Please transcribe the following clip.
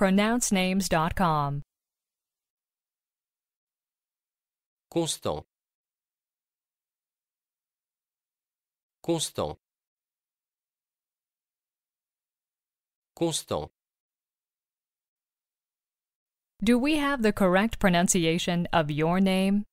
pronouncenames.com. Constant. Constant. Constant. Do we have the correct pronunciation of your name?